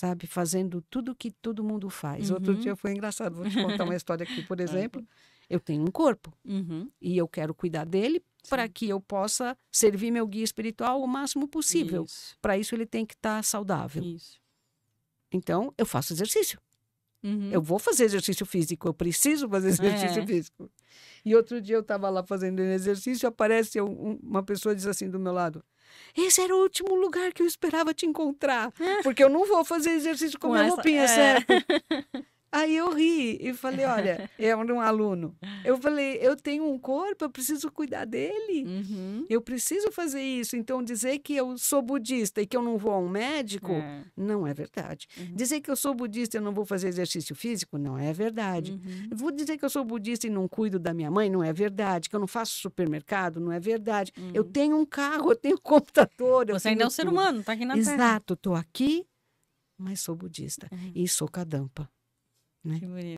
sabe? Fazendo tudo que todo mundo faz. Uhum. Outro dia foi engraçado, vou te contar uma história aqui, por exemplo. Eu tenho um corpo uhum. e eu quero cuidar dele para que eu possa servir meu guia espiritual o máximo possível. Para isso ele tem que estar tá saudável. Isso. Então, eu faço exercício. Uhum. Eu vou fazer exercício físico, eu preciso fazer exercício é. físico. E outro dia eu estava lá fazendo exercício, aparece um, uma pessoa diz assim do meu lado: Esse era o último lugar que eu esperava te encontrar, ah. porque eu não vou fazer exercício com, com minha essa... roupinha, é. certo? Aí eu ri e falei, olha, eu era é um aluno. Eu falei, eu tenho um corpo, eu preciso cuidar dele. Uhum. Eu preciso fazer isso. Então, dizer que eu sou budista e que eu não vou a um médico, é. não é verdade. Uhum. Dizer que eu sou budista e não vou fazer exercício físico, não é verdade. Uhum. Vou dizer que eu sou budista e não cuido da minha mãe, não é verdade. Que eu não faço supermercado, não é verdade. Uhum. Eu tenho um carro, eu tenho um computador. Você ainda é um ser humano, está aqui na Exato, terra. Exato, tô aqui, mas sou budista. Uhum. E sou cadampa. ね、煙